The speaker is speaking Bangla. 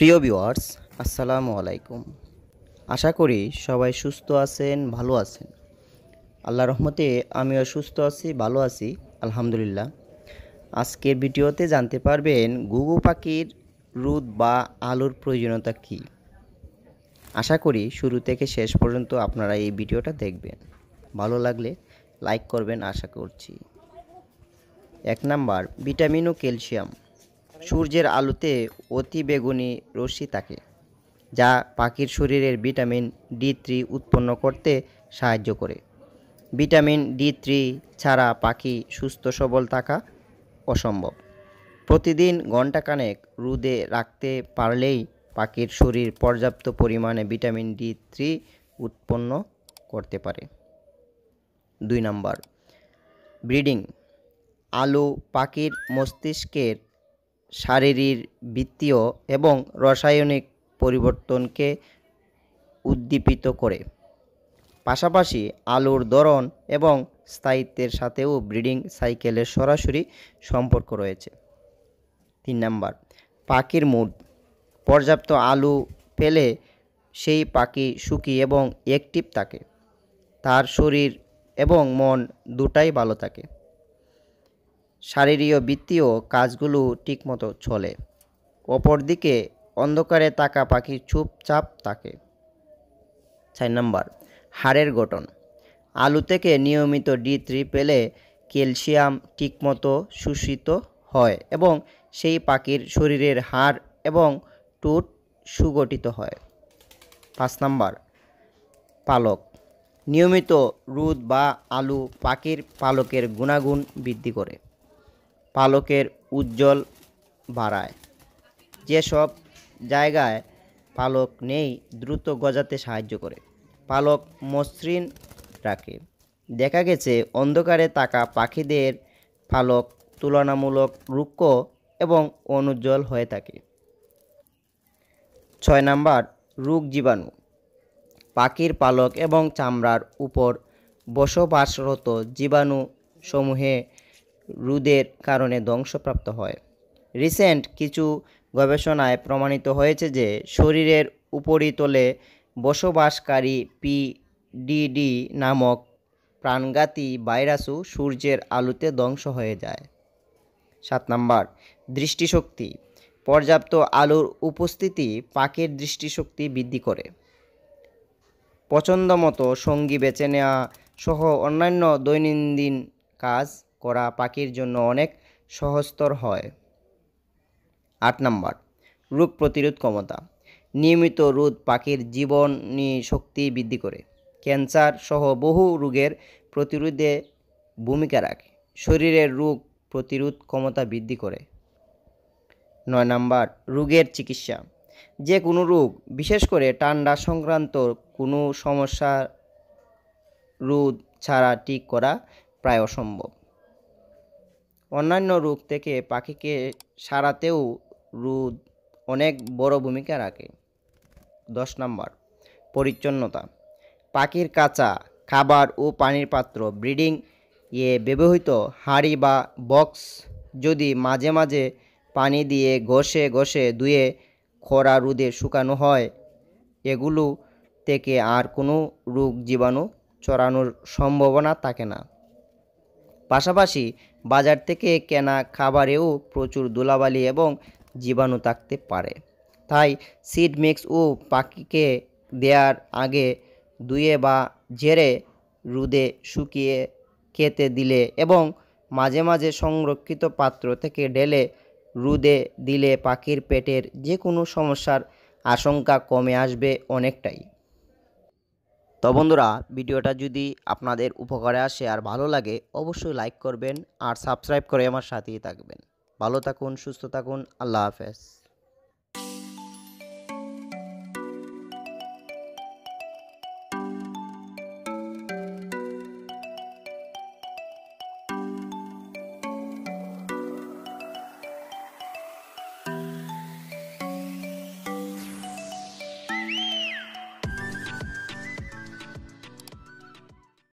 প্রিয় ভিওয়ার্স আসসালামু আলাইকুম আশা করি সবাই সুস্থ আছেন ভালো আছেন আল্লাহ রহমতে আমিও সুস্থ আছি ভালো আছি আলহামদুলিল্লাহ আজকের ভিডিওতে জানতে পারবেন গুগু পাখির রুদ বা আলোর প্রয়োজনীয়তা কি আশা করি শুরু থেকে শেষ পর্যন্ত আপনারা এই ভিডিওটা দেখবেন ভালো লাগলে লাইক করবেন আশা করছি এক নাম্বার ভিটামিন ও ক্যালসিয়াম সূর্যের আলোতে অতি বেগুনি রশ্মি থাকে যা পাখির শরীরের ভিটামিন ডি থ্রি উৎপন্ন করতে সাহায্য করে ভিটামিন ডি থ্রি ছাড়া পাখি সুস্থ সবল থাকা অসম্ভব প্রতিদিন ঘণ্টাখানেক রোদে রাখতে পারলেই পাখির শরীর পর্যাপ্ত পরিমাণে ভিটামিন ডি থ্রি উৎপন্ন করতে পারে দুই নম্বর ব্রিডিং আলু পাখির মস্তিষ্কের শারীরিক বৃত্তীয় এবং রাসায়নিক পরিবর্তনকে উদ্দীপিত করে পাশাপাশি আলুর ধরন এবং স্থায়িত্বের সাথেও ব্রিডিং সাইকেলের সরাসরি সম্পর্ক রয়েছে তিন নাম্বার পাখির মুড পর্যাপ্ত আলু পেলে সেই পাখি সুখী এবং অ্যাক্টিভ থাকে তার শরীর এবং মন দুটাই ভালো থাকে শারীরীয় বৃত্তীয় কাজগুলো ঠিকমতো চলে অপরদিকে অন্ধকারে তাকা পাখি চুপচাপ থাকে চার নম্বর হাড়ের গঠন আলু থেকে নিয়মিত ডি থ্রি পেলে ক্যালসিয়াম ঠিকমতো শোষিত হয় এবং সেই পাখির শরীরের হাড় এবং টুট সুগঠিত হয় পাঁচ নাম্বার পালক নিয়মিত রোদ বা আলু পাখির পালকের গুণাগুণ বৃদ্ধি করে পালকের উজ্জ্বল বাড়ায় যেসব জায়গায় পালক নেই দ্রুত গজাতে সাহায্য করে পালক মসৃণ রাখে দেখা গেছে অন্ধকারে তাকা পাখিদের পালক তুলনামূলক রুক্ষ এবং অনুজ্জ্বল হয়ে থাকে ছয় নাম্বার রোগ জীবাণু পাখির পালক এবং চামড়ার উপর বসবাসরত জীবাণু সমূহে রোদের কারণে ধ্বংসপ্রাপ্ত হয় রিসেন্ট কিছু গবেষণায় প্রমাণিত হয়েছে যে শরীরের উপরিতলে বসবাসকারী পিডিডি নামক প্রাণঘাতী ভাইরাসও সূর্যের আলোতে ধ্বংস হয়ে যায় সাত নাম্বার দৃষ্টিশক্তি পর্যাপ্ত আলোর উপস্থিতি পাখির দৃষ্টিশক্তি বৃদ্ধি করে পছন্দ মতো সঙ্গী বেছে নেওয়া সহ অন্যান্য দৈনন্দিন কাজ করা পাখির জন্য অনেক সহজতর হয় আট নম্বর রোগ প্রতিরোধ ক্ষমতা নিয়মিত রোদ পাখির জীবনী শক্তি বৃদ্ধি করে ক্যান্সার সহ বহু রোগের প্রতিরোধে ভূমিকা রাখে শরীরের রোগ প্রতিরোধ ক্ষমতা বৃদ্ধি করে নয় নাম্বার রোগের চিকিৎসা যে কোনো রোগ বিশেষ করে টান্ডা সংক্রান্ত কোনো সমস্যা রোদ ছাড়া ঠিক করা প্রায় অসম্ভব অন্যান্য রোগ থেকে পাখিকে সারাতেও রোদ অনেক বড় ভূমিকা রাখে দশ নম্বর পরিচ্ছন্নতা পাখির কাঁচা খাবার ও পানির পাত্র ব্রিডিং এ ব্যবহৃত হাঁড়ি বা বক্স যদি মাঝে মাঝে পানি দিয়ে ঘষে ঘষে ধুয়ে খরা রোদে শুকানো হয় এগুলো থেকে আর কোনো রোগ জীবাণু চড়ানোর সম্ভাবনা থাকে না পাশাপাশি বাজার থেকে কেনা খাবারেও প্রচুর ধুলাবালি এবং জীবাণু থাকতে পারে তাই সিড মিক্স ও পাখিকে দেওয়ার আগে ধুয়ে বা ঝেড়ে রুদে শুকিয়ে খেতে দিলে এবং মাঝে মাঝে সংরক্ষিত পাত্র থেকে ঢেলে রুদে দিলে পাখির পেটের যে কোনো সমস্যার আশঙ্কা কমে আসবে অনেকটাই তো বন্ধুরা ভিডিওটা যদি আপনাদের উপকারে আসে আর ভালো লাগে অবশ্যই লাইক করবেন আর সাবস্ক্রাইব করে আমার সাথেই থাকবেন ভালো থাকুন সুস্থ থাকুন আল্লাহ হাফেজ